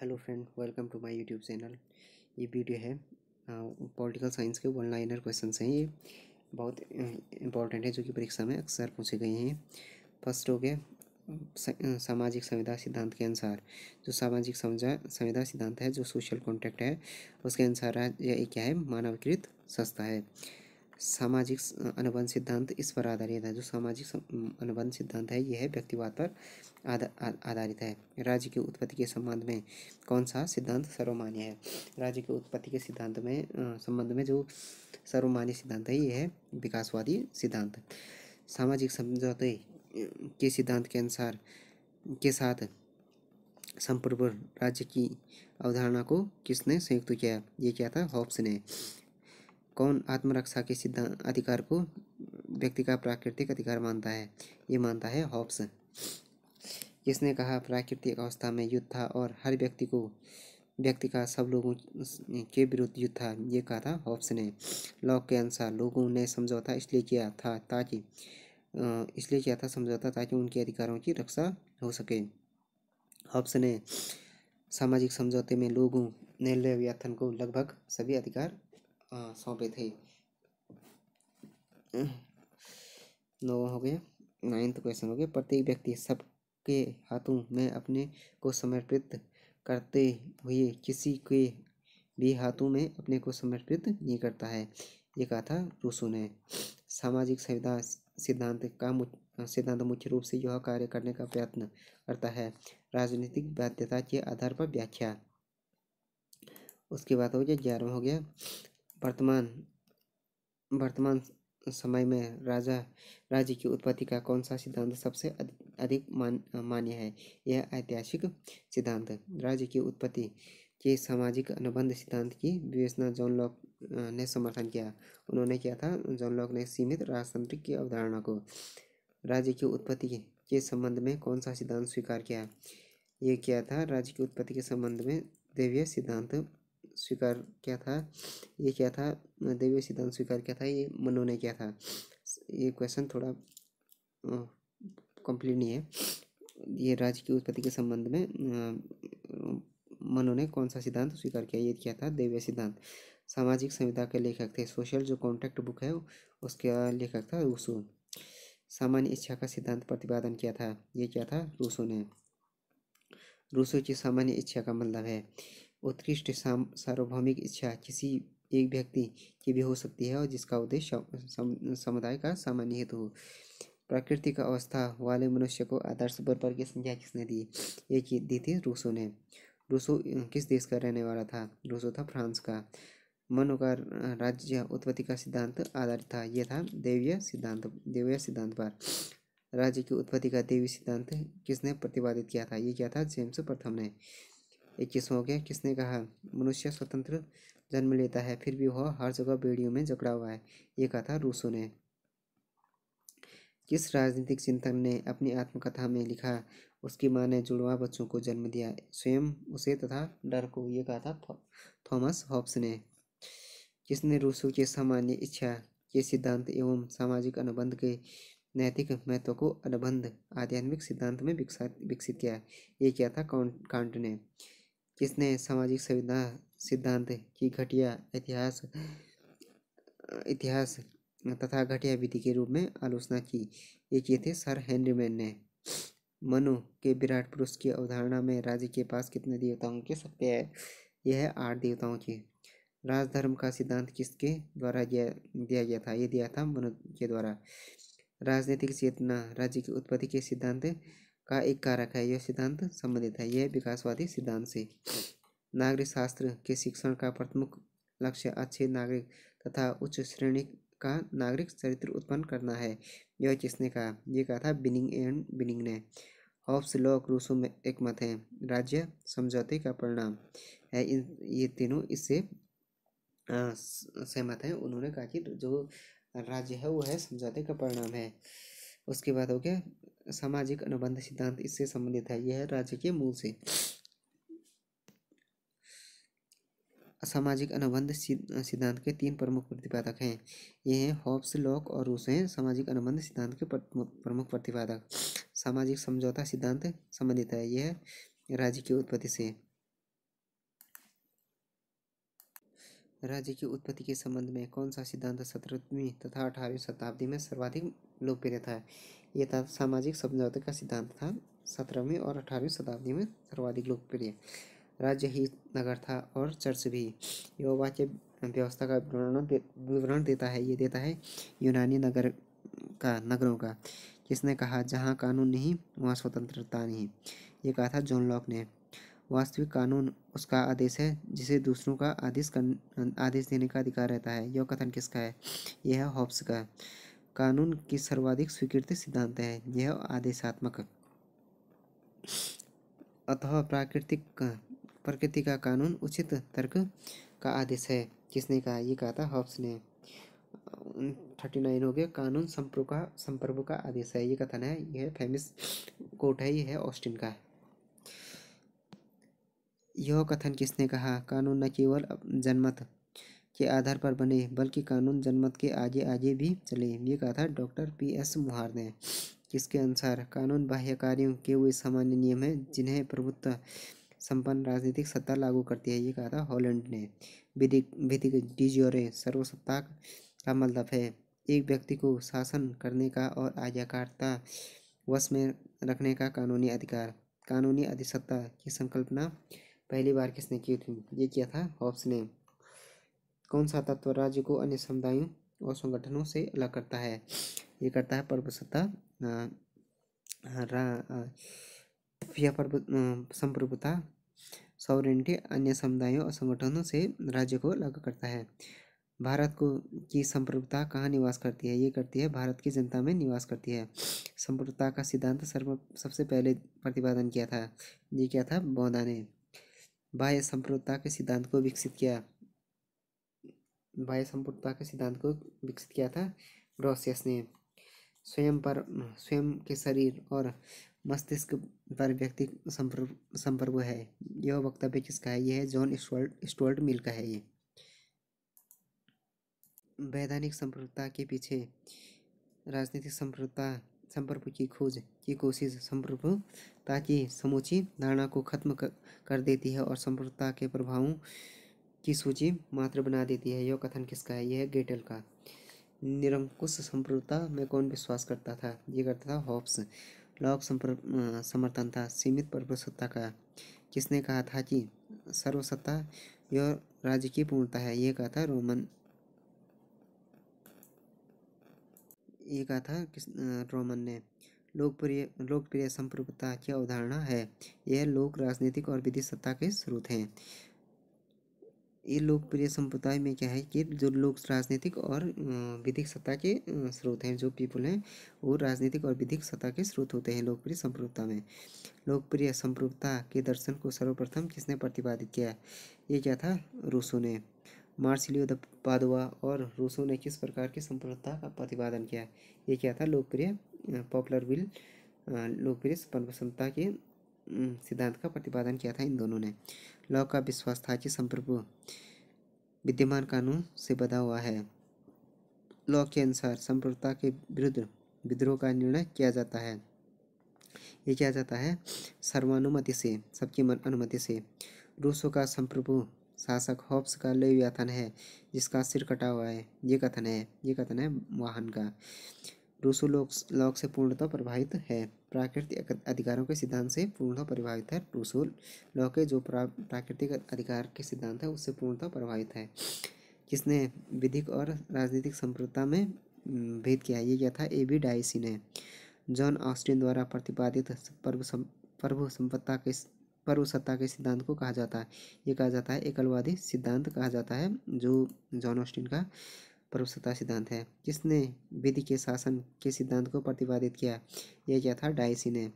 hello friend welcome to my YouTube channel ये video है political science के one liner question हैं ये बहुत इंपॉर्टेंट है जो कि परीक्षा में अक्सर पूछे गए हैं फर्स्ट हो गया सामाजिक संविदा सिद्धांत के अनुसार जो सामाजिक संविदा सिद्धांत है जो सोशल कॉन्ट्रैक्ट है उसके अनुसार क्या है मानवकृत संस्था है सामाजिक अनुबंध सिद्धांत इस पर आधारित है जो सामाजिक अनुबंध सिद्धांत है यह व्यक्तिवाद पर आधारित है राज्य की उत्पत्ति के संबंध में कौन सा सिद्धांत सर्वमान्य है राज्य की उत्पत्ति के सिद्धांत में संबंध में जो सर्वमान्य सिद्धांत है यह है विकासवादी सिद्धांत सामाजिक समझौते के सिद्धांत के अनुसार के साथ संपूर्ण राज्य की अवधारणा को किसने संयुक्त किया ये क्या था हॉब्स ने कौन आत्मरक्षा के सिद्धांत अधिकार को व्यक्ति का प्राकृतिक अधिकार मानता है ये मानता है हॉब्स किसने कहा प्राकृतिक अवस्था में युद्ध था और हर व्यक्ति को व्यक्ति का सब लोगों के विरुद्ध युद्ध था ये कहा था हॉब्स ने लॉक के अनुसार लोगों ने समझौता इसलिए किया था ताकि इसलिए किया था समझौता ताकि उनके अधिकारों की रक्षा हो सके हॉब्स ने सामाजिक समझौते में लोगों ने व्यथन को लगभग सभी अधिकार हाँ, सौंपे थे नौ हो गया नाइन्थ क्वेश्चन हो गया प्रत्येक व्यक्ति सबके हाथों में अपने को समर्पित करते हुए किसी के भी हाथों में अपने को समर्पित नहीं करता है ये कहा था रूसो ने सामाजिक संविधान सिद्धांत का सिद्धांत मुख्य रूप से यह कार्य करने का प्रयत्न करता है राजनीतिक बाध्यता के आधार पर व्याख्या उसके बाद हो गया ग्यारहवा हो गया वर्तमान वर्तमान समय में राजा राज्य की उत्पत्ति का कौन सा सिद्धांत सबसे अधिक मान मान्य है यह ऐतिहासिक सिद्धांत राज्य की उत्पत्ति के सामाजिक अनुबंध सिद्धांत की विवेचना जॉन लॉक ने समर्थन किया उन्होंने किया था जॉन लॉक ने सीमित राजतंत्रिक की अवधारणा को राज्य की उत्पत्ति के संबंध में कौन सा सिद्धांत स्वीकार किया ये किया था राज्य की उत्पत्ति के संबंध में देवीय सिद्धांत स्वीकार किया था ये क्या था दैवीय सिद्धांत स्वीकार किया था ये मनु ने किया था ये क्वेश्चन थोड़ा कंप्लीट नहीं है ये राज्य की उत्पत्ति के संबंध में मनु ने कौन सा सिद्धांत स्वीकार किया ये किया था दैवीय सिद्धांत सामाजिक संविधा के लेखक थे सोशल जो कॉन्टैक्ट बुक है उसका लेखक था रूसो सामान्य इच्छा का सिद्धांत प्रतिपादन किया था ये क्या था रूसो ने रूसो की सामान्य इच्छा का मतलब है उत्कृष्ट सार्वभौमिक इच्छा किसी एक व्यक्ति की भी हो सकती है और जिसका उद्देश्य समुदाय का सामान्य हेतु हो प्राकृतिक अवस्था वाले मनुष्य को आदर्श बराबर की संज्ञा किसने दी ये दी थी रूसो ने रूसो किस देश का रहने वाला था रूसो था फ्रांस का मनो का राज्य उत्पत्ति का सिद्धांत आधारित था यह था देवीय सिद्धांत देवीय सिद्धांत पर राज्य की उत्पत्ति का देवी सिद्धांत किसने प्रतिपादित किया था ये क्या था जेम्स प्रथम ने इक्कीस हो गया किसने कहा मनुष्य स्वतंत्र जन्म लेता है फिर भी वह हर जगह बेड़ियों में जकड़ा हुआ है ये कहा था रूसो ने किस राजनीतिक चिंतक ने अपनी आत्मकथा में लिखा उसकी माँ ने जुड़वा बच्चों को जन्म दिया स्वयं उसे तथा डर को ये कहा था थॉमस हॉब्स ने किसने रूसो के सामान्य इच्छा के सिद्धांत एवं सामाजिक अनुबंध के नैतिक महत्व को अनुबंध आध्यात्मिक सिद्धांत में विकसित विकसित किया ये किया था कांट ने किसने सामाजिक संविधान सिद्धांत की घटिया इतिहास इतिहास तथा घटिया विधि के रूप में आलोचना की ये किए थे सर मैन ने मनु के विराट पुरुष की अवधारणा में राज्य के पास कितने देवताओं के सत्य है यह है आठ देवताओं की राजधर्म का सिद्धांत किसके द्वारा दिया दिया गया था यह दिया था मनु के द्वारा राजनीतिक चेतना राज्य की उत्पत्ति के सिद्धांत का एक कारक है यह सिद्धांत संबंधित है यह विकासवादी सिद्धांत से नागरिक शास्त्र के शिक्षण का प्रमुख लक्ष्य अच्छे नागरिक तथा उच्च श्रेणी का नागरिक चरित्र उत्पन्न करना है यह किसने कहा यह कहा था बिनिंग एंड बिनिंग ने हॉब्स लॉ रूसो में एक मत है राज्य समझौते का परिणाम है इन ये तीनों इससे सहमत हैं उन्होंने कहा कि जो राज्य है वो है समझौते का परिणाम है उसके बाद हो गया सामाजिक अनुबंध सिद्धांत इससे संबंधित है यह राज्य के मूल से सामाजिक अनुबंध सिद्धांत के तीन प्रमुख प्रतिपादक हैं ये हैं हॉब्स लॉक और रूस हैं सामाजिक अनुबंध सिद्धांत के प्रमुख प्रतिपादक सामाजिक समझौता सिद्धांत संबंधित है यह राज्य की उत्पत्ति से राज्य की उत्पत्ति के संबंध में कौन सा सिद्धांत सत्रहवीं तथा अठारहवीं शताब्दी में सर्वाधिक लोकप्रिय था ये था सामाजिक समझौते का सिद्धांत था सत्रहवीं और अठारहवीं शताब्दी में सर्वाधिक लोकप्रिय राज्य ही नगर था और चर्च भी यह वाक्य व्यवस्था का विवरण विवरण देता है ये देता है यूनानी नगर का नगरों का किसने कहा जहाँ कानून नहीं वहाँ स्वतंत्रता नहीं ये कहा था जॉन लॉक ने वास्तविक कानून उसका आदेश है जिसे दूसरों का आदेश कर आदेश देने का अधिकार रहता है यह कथन किसका है यह है हॉब्स का कानून की सर्वाधिक स्वीकृत सिद्धांत है यह आदेशात्मक अतः प्राकृतिक प्रकृति का कानून उचित तर्क का आदेश है किसने कहा ये कहा था हॉब्स ने थर्टी नाइन हो गया कानून संप्रभु का संप्रभु का आदेश है ये कथन है यह फेमस कोट है यह है ऑस्टिन का यह कथन किसने कहा कानून न केवल जनमत के आधार पर बने बल्कि कानून जनमत के आगे आगे भी चले ये कहा था डॉक्टर पी एस मुहार ने किसके अनुसार कानून बाह्य कार्यों के वे सामान्य नियम हैं जिन्हें प्रभुत्व संपन्न राजनीतिक सत्ता लागू करती है ये कहा था हॉलैंड ने विधिक विधिक सर्वसत्ता का मतलब है एक व्यक्ति को शासन करने का और आज्ञाकारिता वश में रखने का कानूनी अधिकार कानूनी अधिसत्ता की संकल्पना पहली बार किसने की थी ये किया था हॉब्स ने कौन सा तत्व राज्य को अन्य समुदायों और संगठनों से अलग करता है ये करता है प्रभुसत्ता या प्रभु संप्रभुता सॉवरेंटी अन्य समुदायों और संगठनों से राज्य को अलग करता है भारत को की संप्रभुता कहाँ निवास करती है ये करती है भारत की जनता में निवास करती है संप्रभुता का सिद्धांत सर्व सबसे पहले प्रतिपादन किया था ये क्या था बौदा ने बाह्य संप्रभुता के सिद्धांत को विकसित किया बाह्य संपूर्णता के सिद्धांत को विकसित किया था ब्रोसियस ने स्वयं पर स्वयं के शरीर और मस्तिष्क पर व्यक्ति संपर्क संपर्क है यह वक्तव्य किसका है यह जॉन स्टोल्ट स्टोल्ट मिल का है ये वैधानिक संप्रभुता के पीछे राजनीतिक संप्रभुता संपर्क की खोज की कोशिश संप्रभुता ताकि समूची धारणा को खत्म कर, कर देती है और संप्रभुता के प्रभावों की सूची मात्र बना देती है यह कथन किसका है यह है गेटल का निरंकुश संप्रभुता में कौन विश्वास करता था ये करता था हॉप्स लॉक समर्थन था सीमित प्रभुसत्ता का किसने कहा था कि सर्वसत्ता यह राज्य की पूर्णता है यह कहा था रोमन ये कहा था किस रोमन ने लोकप्रिय लोकप्रिय संप्रभुता की अवधारणा है यह लोक राजनीतिक और विधि सत्ता के स्रोत हैं ये लोकप्रिय संप्रदाय में क्या है कि जो लोग राजनीतिक और विधिक सत्ता के स्रोत हैं जो पीपल हैं वो राजनीतिक और विधिक सत्ता के स्रोत होते हैं लोकप्रिय संप्रभुता में लोकप्रिय संप्रभुता के दर्शन को सर्वप्रथम किसने प्रतिपादित किया ये क्या था रूसो ने मार्सिलियो द पादुआ और रूसो ने किस प्रकार की संप्रभुता का प्रतिपादन किया ये क्या था लोकप्रिय पॉपुलर विल लोकप्रिय संप्रभुता के सिद्धांत का प्रतिपादन किया था इन दोनों ने लॉ का विश्वास था कि संप्रभु विद्यमान कानून से बधा हुआ है लॉ के अनुसार संप्रभुता के विरुद्ध विद्रोह का निर्णय किया जाता है ये किया जाता है सर्वानुमति से सबकी मन अनुमति से रूसों का संप्रभु शासक होब्स का लय व्याथन है जिसका सिर कटा हुआ है ये कथन है ये कथन है वाहन का रूसो लोक लॉक से पूर्णतः प्रभावित है प्राकृतिक अधिकारों के सिद्धांत से पूर्णतः प्रभावित है रूसो लॉक जो प्राकृतिक अधिकार के सिद्धांत है उससे पूर्णतः प्रभावित है किसने विधिक और राजनीतिक संप्रदा में भेद किया ये क्या था ए बी डाइसी ने जॉन ऑस्टिन द्वारा प्रतिपादित पर्व सम, पर्व संपत्ता के पर्व सत्ता के सिद्धांत को कहा जाता है ये कहा जाता है एकलवादी सिद्धांत कहा जाता है जो जॉन ऑस्टिन का प्रभुसत्ता सिद्धांत है किसने विधि के शासन के सिद्धांत को प्रतिपादित किया यह क्या था डायसी ने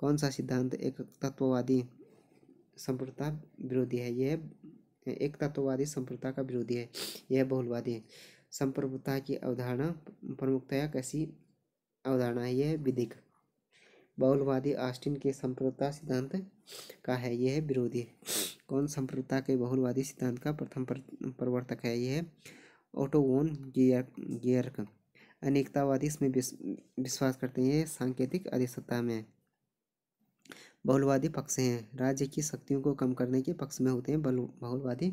कौन सा सिद्धांत एक तत्ववादी संप्रता विरोधी है यह एक तत्ववादी संप्रदा का विरोधी है यह बहुलवादी है संप्रभुता की अवधारणा प्रमुखतया कैसी अवधारणा है यह विधिक बहुलवादी आस्टिन के संप्रभुता सिद्धांत का है यह विरोधी कौन संप्रभुता के बहुलवादी सिद्धांत का प्रथम प्रवर्तक है यह गियर गियर्क अनेकतावादी इसमें विश्वास करते हैं सांकेतिक अधिसत्ता में बहुलवादी पक्ष हैं राज्य की शक्तियों को कम करने के पक्ष में होते हैं बहुलवादी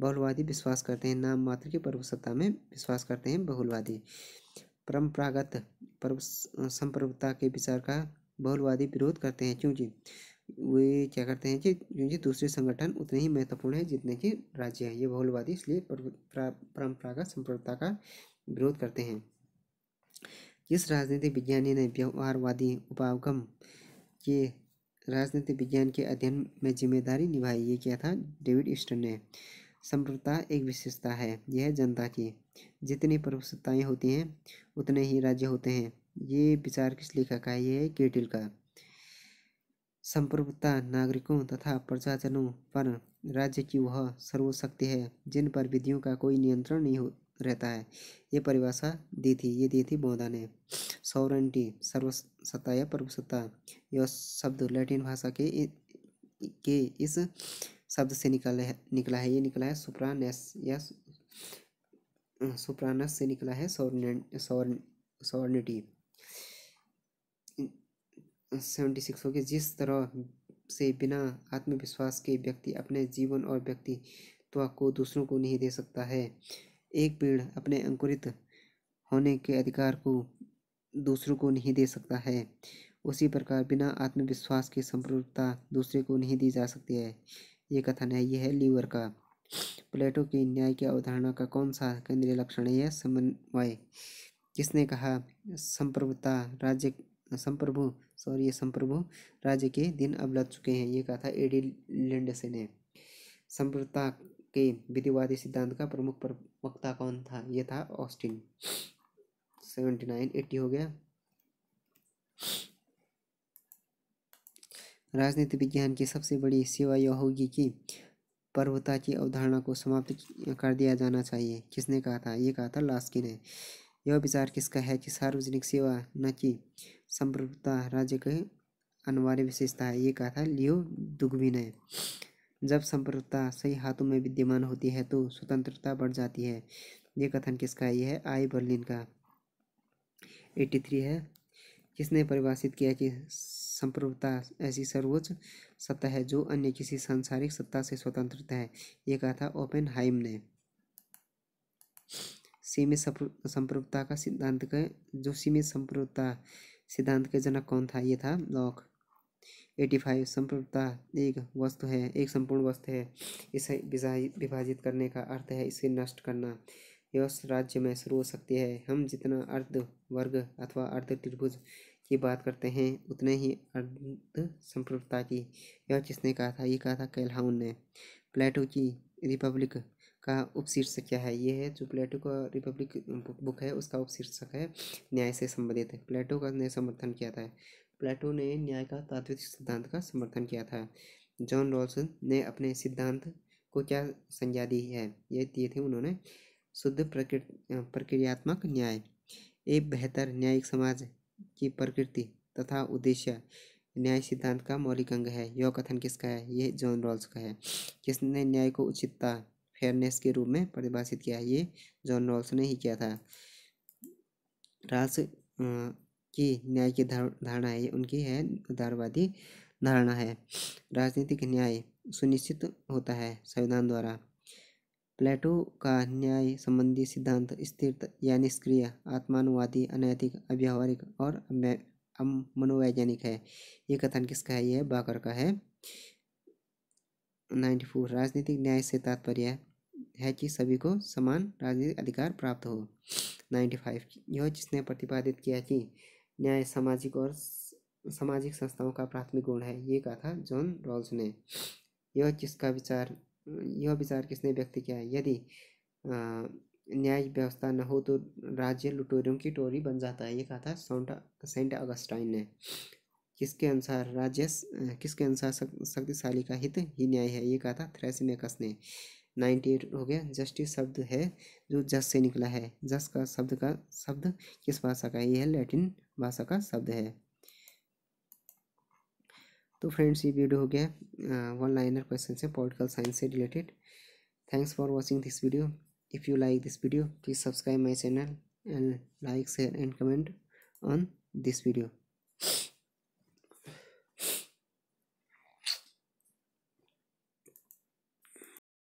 बहुलवादी विश्वास करते हैं नाम मात्र की प्रभुसत्ता में विश्वास करते हैं बहुलवादी परंपरागत संप्रभुता के विचार का बहुलवादी विरोध करते हैं क्योंकि वे क्या करते हैं कि क्योंकि दूसरे संगठन उतने ही महत्वपूर्ण है जितने कि राज्य हैं ये बहुलवादी इसलिए परंपरागत संप्रभुता का विरोध करते हैं जिस राजनीतिक विज्ञानी ने व्यवहारवादी उपागम के राजनीतिक विज्ञान के अध्ययन में जिम्मेदारी निभाई ये क्या था डेविड ईस्टन ने संप्रदाय एक विशेषता है यह जनता की जितनी प्रवश्यताएँ होती हैं उतने ही राज्य होते हैं ये विचार किस लेखक का ये है केटिल का संप्रभुता नागरिकों तथा प्रजाजनों पर राज्य की वह सर्वशक्ति है जिन पर विधियों का कोई नियंत्रण नहीं हो रहता है ये परिभाषा दी थी ये दी थी बोधा ने सॉवरेंटी सर्वसत्ता या प्रभुसत्ता यह शब्द लैटिन भाषा के के इस शब्द से निकला है निकला है ये निकला है सुप्रानस या सुप्रानस से निकला है सॉवर्निटी सेवेंटी सिक्स हो गया जिस तरह से बिना आत्मविश्वास के व्यक्ति अपने जीवन और व्यक्तित्व को दूसरों को नहीं दे सकता है एक पेड़ अपने अंकुरित होने के अधिकार को दूसरों को नहीं दे सकता है उसी प्रकार बिना आत्मविश्वास की संप्रभुता दूसरे को नहीं दी जा सकती है ये कथन है यह है लीवर का प्लेटो की न्याय की अवधारणा का कौन सा केंद्रीय लक्षण है यह समन्वय किसने कहा संप्रभुता राज्य संप्रभु सॉरी ये संप्रभु राज्य के दिन अब लग चुके हैं ये कहा था एडी लिंडसे ने संप्रता के विधिवादी सिद्धांत का प्रमुख प्रवक्ता कौन था ये था ऑस्टिन सेवेंटी नाइन एट्टी हो गया राजनीति विज्ञान की सबसे बड़ी सेवा यह होगी कि पर्वता की अवधारणा को समाप्त कर दिया जाना चाहिए किसने कहा था ये कहा था लास्की ने यह विचार किसका है कि सार्वजनिक सेवा न कि संप्रभुता राज्य के अनिवार्य विशेषता है ये कहा था लियो दुग्वी ने जब संप्रभुता सही हाथों में विद्यमान होती है तो स्वतंत्रता बढ़ जाती है ये कथन किसका है यह आई बर्लिन का एट्टी थ्री है किसने परिभाषित किया कि संप्रभुता ऐसी सर्वोच्च सत्ता है जो अन्य किसी सांसारिक सत्ता से स्वतंत्रता है ये कहा था ओपेन हाइम ने सीमित संप्रभुता का सिद्धांत के जो सीमित संप्रभुता सिद्धांत के जनक कौन था ये था लॉक एटी फाइव संप्रभुता एक वस्तु है एक संपूर्ण वस्तु है इसे विभाजित करने का अर्थ है इसे नष्ट करना यह राज्य में शुरू हो सकती है हम जितना अर्ध वर्ग अथवा अर्ध त्रिभुज की बात करते हैं उतने ही अर्ध संप्रभुता की यह किसने कहा था ये कहा था कैलहाउन ने प्लेटो की रिपब्लिक का उपशीर्षक क्या है ये है जो प्लेटो का रिपब्लिक बुक है उसका उपशीर्षक है न्याय से संबंधित है प्लेटो का ने समर्थन किया था प्लेटो ने न्याय का तात्विक सिद्धांत का समर्थन किया था जॉन रॉल्सन ने अपने सिद्धांत को क्या संज्ञा दी है ये दिए थे उन्होंने शुद्ध प्रक्रियात्मक न्याय एक बेहतर न्यायिक समाज की प्रकृति तथा उद्देश्य न्याय सिद्धांत का मौलिक अंग है यह कथन किसका है यह जॉन रॉल्स का है किसने न्याय को उचितता फेयरनेस के रूप में परिभाषित किया ये जॉन रॉल्स ने ही किया था रास की न्याय की धारणा है ये उनकी है उदारवादी धारणा है राजनीतिक न्याय सुनिश्चित होता है संविधान द्वारा प्लेटो का न्याय संबंधी सिद्धांत स्थिर या निष्क्रिय आत्मानुवादी अनैतिक अव्यवहारिक और मनोवैज्ञानिक है ये कथन किसका है यह बाकर का है नाइन्टी फोर राजनीतिक न्याय से तात्पर्य है कि सभी को समान राजनीतिक अधिकार प्राप्त हो नाइन्टी फाइव यह जिसने प्रतिपादित किया कि न्याय सामाजिक और सामाजिक संस्थाओं का प्राथमिक गुण है ये कहा था जॉन रॉल्स ने यह किसका विचार यह विचार किसने व्यक्त किया है यदि न्याय व्यवस्था न हो तो राज्य लुटोरियों की टोरी बन जाता है ये कहा था सेंट अगस्टाइन ने किसके अनुसार राज्य किसके अनुसार शक्तिशाली का हित ही न्याय है ये कहा था थ्रेसिमेकस ने नाइन्टी एट हो गया जस्टिस शब्द है जो जस से निकला है जस का शब्द का शब्द किस भाषा का है यह लैटिन भाषा का शब्द है तो फ्रेंड्स ये वीडियो हो गया वन लाइनर क्वेश्चन से पॉलिटिकल साइंस से related thanks for watching this video if you like this video please subscribe my channel and like share and comment on this video